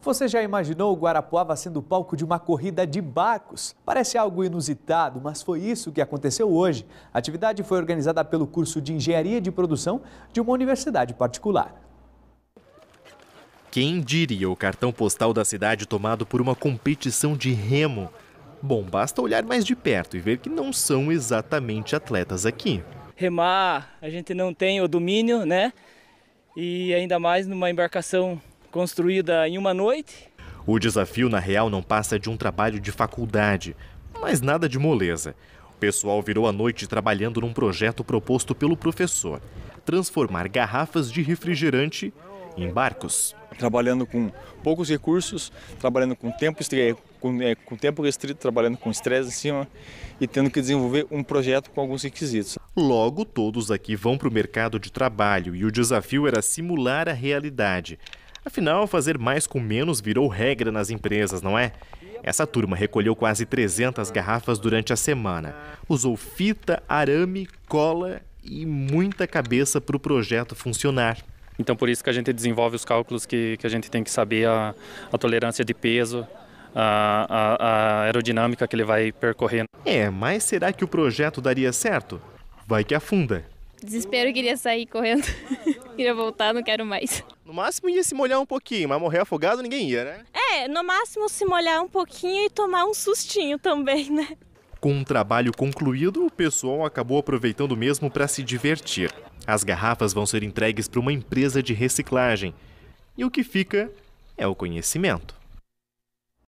Você já imaginou o Guarapuava sendo palco de uma corrida de barcos? Parece algo inusitado, mas foi isso que aconteceu hoje. A atividade foi organizada pelo curso de Engenharia de Produção de uma universidade particular. Quem diria o cartão postal da cidade tomado por uma competição de remo? Bom, basta olhar mais de perto e ver que não são exatamente atletas aqui. Remar, a gente não tem o domínio, né? E ainda mais numa embarcação construída em uma noite. O desafio, na real, não passa de um trabalho de faculdade, mas nada de moleza. O pessoal virou a noite trabalhando num projeto proposto pelo professor: transformar garrafas de refrigerante em barcos. Trabalhando com poucos recursos, trabalhando com tempo, com, é, com tempo restrito, trabalhando com estresse em cima e tendo que desenvolver um projeto com alguns requisitos. Logo, todos aqui vão para o mercado de trabalho e o desafio era simular a realidade. Afinal, fazer mais com menos virou regra nas empresas, não é? Essa turma recolheu quase 300 garrafas durante a semana. Usou fita, arame, cola e muita cabeça para o projeto funcionar. Então, por isso que a gente desenvolve os cálculos que, que a gente tem que saber a, a tolerância de peso, a, a, a aerodinâmica que ele vai percorrer. É, mas será que o projeto daria certo? Vai que afunda. Desespero, queria sair correndo. Queria voltar, não quero mais. No máximo ia se molhar um pouquinho, mas morrer afogado ninguém ia, né? É, no máximo se molhar um pouquinho e tomar um sustinho também, né? Com o trabalho concluído, o pessoal acabou aproveitando mesmo para se divertir. As garrafas vão ser entregues para uma empresa de reciclagem. E o que fica é o conhecimento.